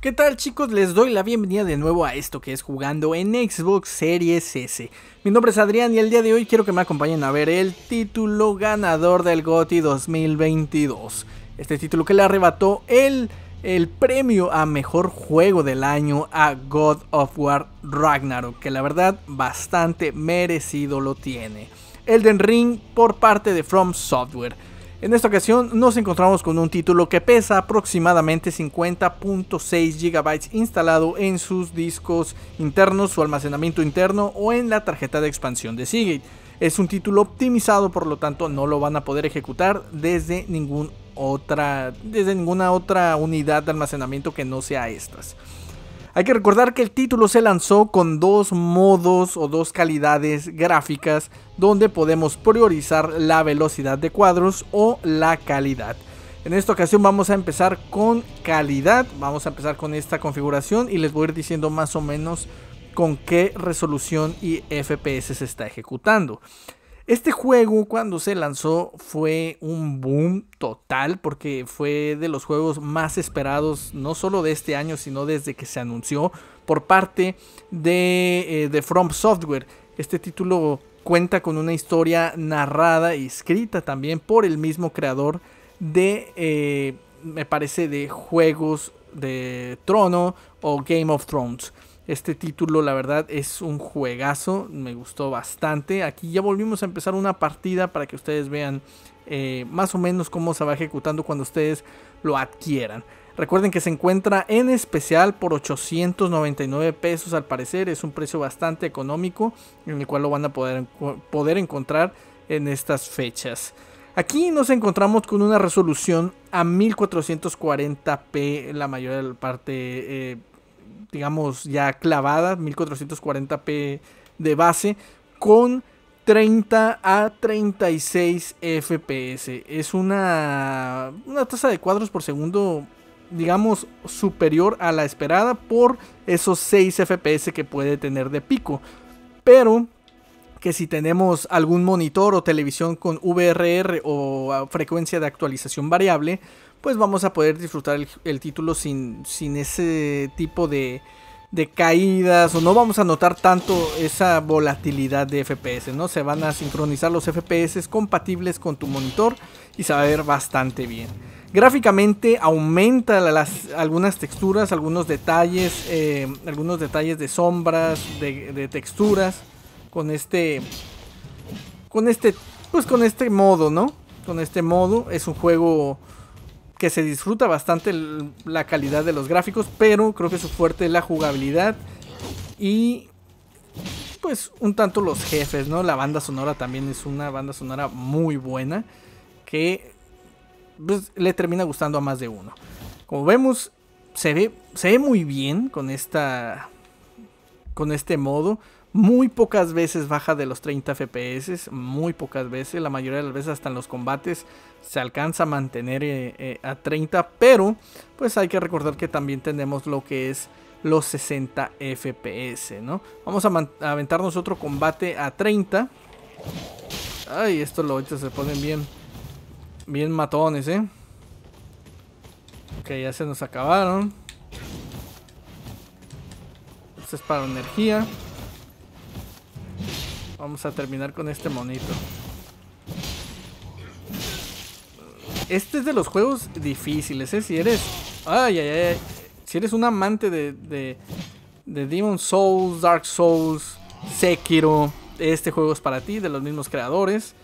¿Qué tal chicos? Les doy la bienvenida de nuevo a esto que es jugando en Xbox Series S. Mi nombre es Adrián y el día de hoy quiero que me acompañen a ver el título ganador del GOTI 2022. Este título que le arrebató el, el premio a mejor juego del año a God of War Ragnarok, que la verdad bastante merecido lo tiene. Elden Ring por parte de From Software. En esta ocasión nos encontramos con un título que pesa aproximadamente 50.6 GB instalado en sus discos internos, su almacenamiento interno o en la tarjeta de expansión de Seagate. Es un título optimizado, por lo tanto no lo van a poder ejecutar desde, desde ninguna otra unidad de almacenamiento que no sea estas. Hay que recordar que el título se lanzó con dos modos o dos calidades gráficas donde podemos priorizar la velocidad de cuadros o la calidad. En esta ocasión vamos a empezar con calidad, vamos a empezar con esta configuración y les voy a ir diciendo más o menos con qué resolución y FPS se está ejecutando. Este juego cuando se lanzó fue un boom total porque fue de los juegos más esperados no solo de este año sino desde que se anunció por parte de, eh, From Software. Este título cuenta con una historia narrada y escrita también por el mismo creador de, eh, me parece, de juegos de trono o Game of Thrones. Este título, la verdad, es un juegazo, me gustó bastante. Aquí ya volvimos a empezar una partida para que ustedes vean eh, más o menos cómo se va ejecutando cuando ustedes lo adquieran. Recuerden que se encuentra en especial por 899 pesos al parecer, es un precio bastante económico en el cual lo van a poder, poder encontrar en estas fechas. Aquí nos encontramos con una resolución a 1440p la mayor parte eh, digamos, ya clavada, 1440p de base, con 30 a 36 FPS. Es una, tasa de cuadros por segundo, digamos, superior a la esperada por esos 6 FPS que puede tener de pico. Pero que si tenemos algún monitor o televisión con VRR o frecuencia de actualización variable, pues vamos a poder disfrutar el, título sin, sin ese tipo de, caídas o no vamos a notar tanto esa volatilidad de FPS, ¿no? Se van a sincronizar los FPS compatibles con tu monitor y se va a ver bastante bien. Gráficamente aumenta las, algunas texturas, algunos detalles, eh, algunos detalles de sombras, de, de, texturas con este, con este, pues con este modo, ¿no? Con este modo es un juego que se disfruta bastante la calidad de los gráficos, pero creo que su fuerte es la jugabilidad y pues un tanto los jefes, ¿no? La banda sonora también es una banda sonora muy buena que pues, le termina gustando a más de uno. Como vemos, se ve, se ve muy bien con esta con este modo. Muy pocas veces baja de los 30 FPS, muy pocas veces, la mayoría de las veces hasta en los combates se alcanza a mantener eh, eh, a 30, pero pues hay que recordar que también tenemos lo que es los 60 FPS, ¿no? Vamos a, aventarnos otro combate a 30. Ay, estos lobitos se ponen bien, bien matones, ¿eh? Ok, ya se nos acabaron. Esto es para energía. Vamos a terminar con este monito. Este es de los juegos difíciles, ¿eh? Si eres... Ay, ay, ay. Si eres un amante de, de, de Demon Souls, Dark Souls, Sekiro, este juego es para ti, de los mismos creadores.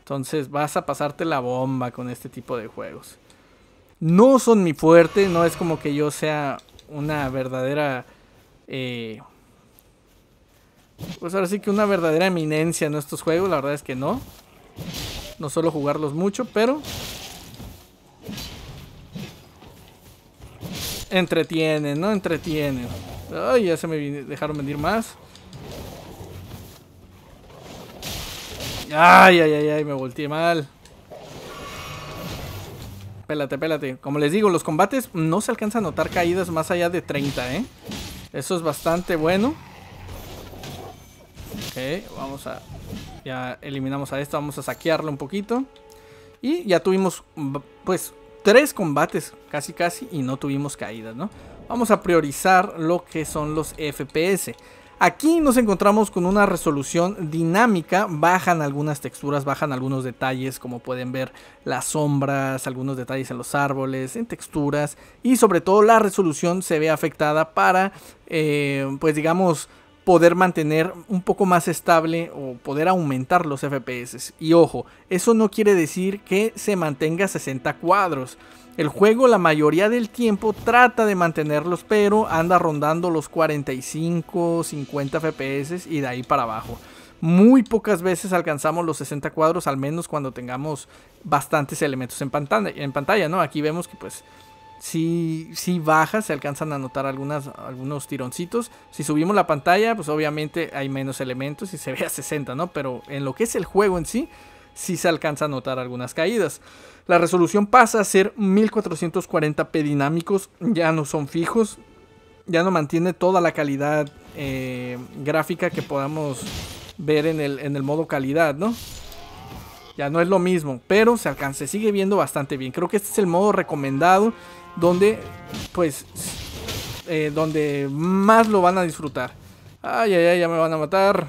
Entonces vas a pasarte la bomba con este tipo de juegos. No son mi fuerte, no es como que yo sea una verdadera... Eh, pues ahora sí que una verdadera eminencia en estos juegos, la verdad es que no. No suelo jugarlos mucho, pero entretienen, ¿no? Entretienen. Ay, ya se me dejaron venir más. Ay, ay, ay, ay, me volteé mal. Pélate, pélate. Como les digo, los combates no se alcanza a notar caídas más allá de 30, ¿eh? Eso es bastante bueno. Ok, vamos a... Ya eliminamos a esto, vamos a saquearlo un poquito. Y ya tuvimos, mm, pues, tres combates, casi casi, y no tuvimos caídas, ¿no? Vamos a priorizar lo que son los FPS. Aquí nos encontramos con una resolución dinámica, bajan algunas texturas, bajan algunos detalles, como pueden ver las sombras, algunos detalles en los árboles, en texturas y sobre todo la resolución se ve afectada para, eh, pues digamos, poder mantener un poco más estable o poder aumentar los FPS. Y ojo, eso no quiere decir que se mantenga 60 cuadros. El juego la mayoría del tiempo trata de mantenerlos, pero anda rondando los 45, 50 FPS y de ahí para abajo. Muy pocas veces alcanzamos los 60 cuadros, al menos cuando tengamos bastantes elementos en pantalla, en pantalla ¿no? Aquí vemos que pues si, baja, se alcanzan a notar algunos tironcitos. Si subimos la pantalla, pues obviamente hay menos elementos y se ve a 60, ¿no? Pero en lo que es el juego en sí, sí se alcanza a notar algunas caídas. La resolución pasa a ser 1440p dinámicos, ya no son fijos, ya no mantiene toda la calidad eh, gráfica que podamos ver en el, en el modo calidad, ¿no? Ya no es lo mismo, pero se alcanza, se sigue viendo bastante bien. Creo que este es el modo recomendado donde, pues, eh, donde más lo van a disfrutar. Ay, ay, ay, ya me van a matar.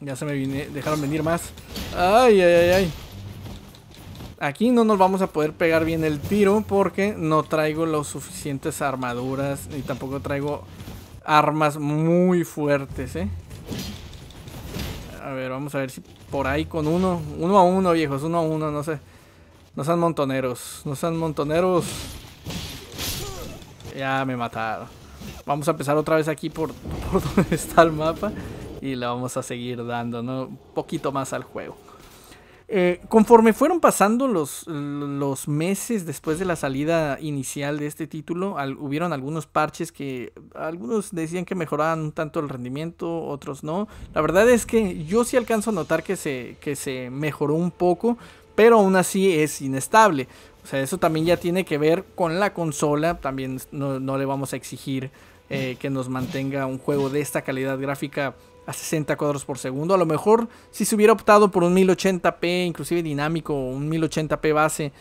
Ya se me dejaron venir más. Ay, ay, ay, ay. Aquí no nos vamos a poder pegar bien el tiro porque no traigo las suficientes armaduras y tampoco traigo armas muy fuertes, ¿eh? A ver, vamos a ver si por ahí con uno. Uno a uno, viejos. Uno a uno, no sé. No sean montoneros. No sean montoneros. Ya me mataron. Vamos a empezar otra vez aquí por, donde está el mapa. Y le vamos a seguir dando, ¿no? Un poquito más al juego. Eh, conforme fueron pasando los, los, meses después de la salida inicial de este título, hubieron algunos parches que algunos decían que mejoraban un tanto el rendimiento, otros no. La verdad es que yo sí alcanzo a notar que se, que se mejoró un poco, pero aún así es inestable. O sea, eso también ya tiene que ver con la consola, también no, le vamos a exigir eh, que nos mantenga un juego de esta calidad gráfica a 60 cuadros por segundo. A lo mejor si se hubiera optado por un 1080p, inclusive dinámico, un 1080p base,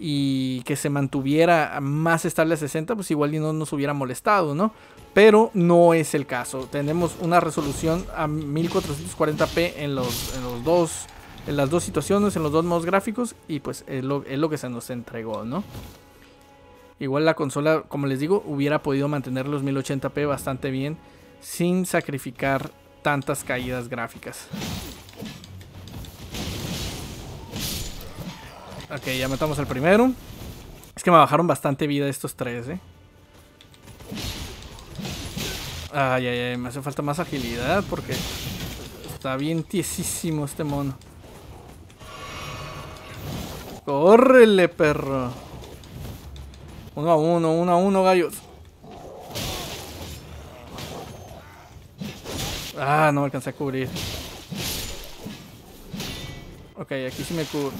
y que se mantuviera más estable a 60, pues igual no nos hubiera molestado, ¿no? Pero no es el caso. Tenemos una resolución a 1440p en los, dos. En las dos situaciones, en los dos modos gráficos, y pues es lo, es lo que se nos entregó, ¿no? Igual la consola, como les digo, hubiera podido mantener los 1080p bastante bien sin sacrificar tantas caídas gráficas. Ok, ya metamos el primero. Es que me bajaron bastante vida estos tres, ¿eh? Ay, ay, ay, me hace falta más agilidad porque está bien tiesísimo este mono. ¡Córrele, perro! Uno a uno, uno a uno, gallos. Ah, no me alcancé a cubrir. Ok, aquí sí me cubro.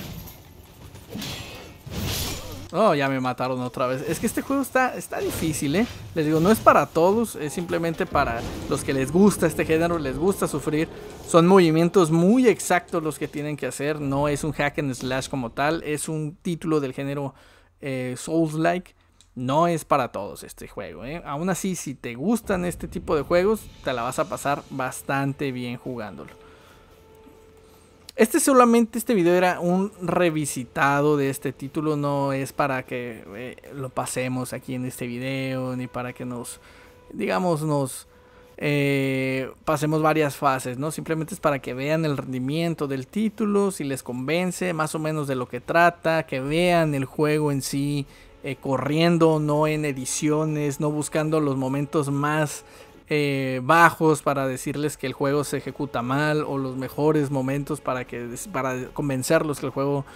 Oh, ya me mataron otra vez. Es que este juego está, difícil, ¿eh? Les digo, no es para todos, es simplemente para los que les gusta este género, les gusta sufrir. Son movimientos muy exactos los que tienen que hacer, no es un hack and slash como tal, es un título del género eh, Souls-like no es para todos este juego. ¿eh? Aún así, si te gustan este tipo de juegos, te la vas a pasar bastante bien jugándolo. Este solamente, este video era un revisitado de este título, no es para que eh, lo pasemos aquí en este video, ni para que nos, digamos, nos eh, pasemos varias fases, ¿no? Simplemente es para que vean el rendimiento del título, si les convence, más o menos de lo que trata, que vean el juego en sí, eh, corriendo, no en ediciones, no buscando los momentos más eh, bajos para decirles que el juego se ejecuta mal o los mejores momentos para, que, para convencerlos que el juego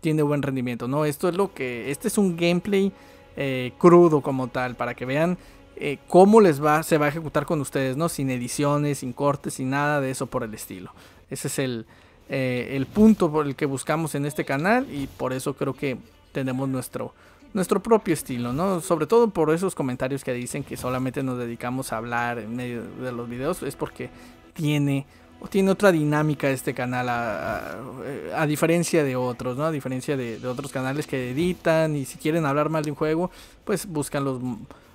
tiene buen rendimiento. No, esto es lo que, este es un gameplay eh, crudo como tal, para que vean cómo les va, se va a ejecutar con ustedes, ¿no? Sin ediciones, sin cortes, sin nada de eso por el estilo. Ese es el, el punto por el que buscamos en este canal y por eso creo que tenemos nuestro nuestro propio estilo, ¿no? Sobre todo por esos comentarios que dicen que solamente nos dedicamos a hablar en medio de los videos, es porque tiene o tiene otra dinámica este canal a, eh, diferencia de otros, ¿no? A diferencia de, otros canales que editan y si quieren hablar mal de un juego, pues buscan los,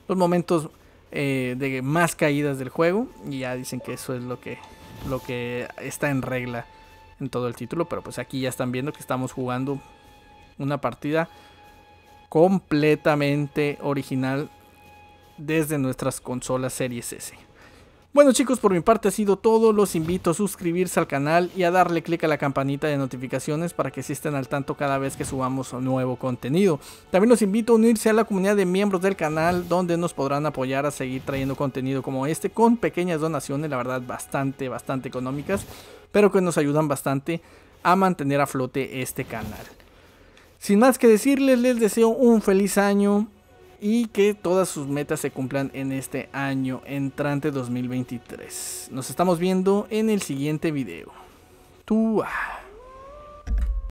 momentos eh, de más caídas del juego y ya dicen que eso es lo que, lo que está en regla en todo el título, pero pues aquí ya están viendo que estamos jugando una partida completamente original desde nuestras consolas Series S. Bueno chicos, por mi parte ha sido todo, los invito a suscribirse al canal y a darle click a la campanita de notificaciones para que estén al tanto cada vez que subamos nuevo contenido. También los invito a unirse a la comunidad de miembros del canal donde nos podrán apoyar a seguir trayendo contenido como este con pequeñas donaciones, la verdad bastante, bastante económicas, pero que nos ayudan bastante a mantener a flote este canal. Sin más que decirles, les deseo un feliz año y que todas sus metas se cumplan en este año entrante 2023. Nos estamos viendo en el siguiente video. Tú. Ah.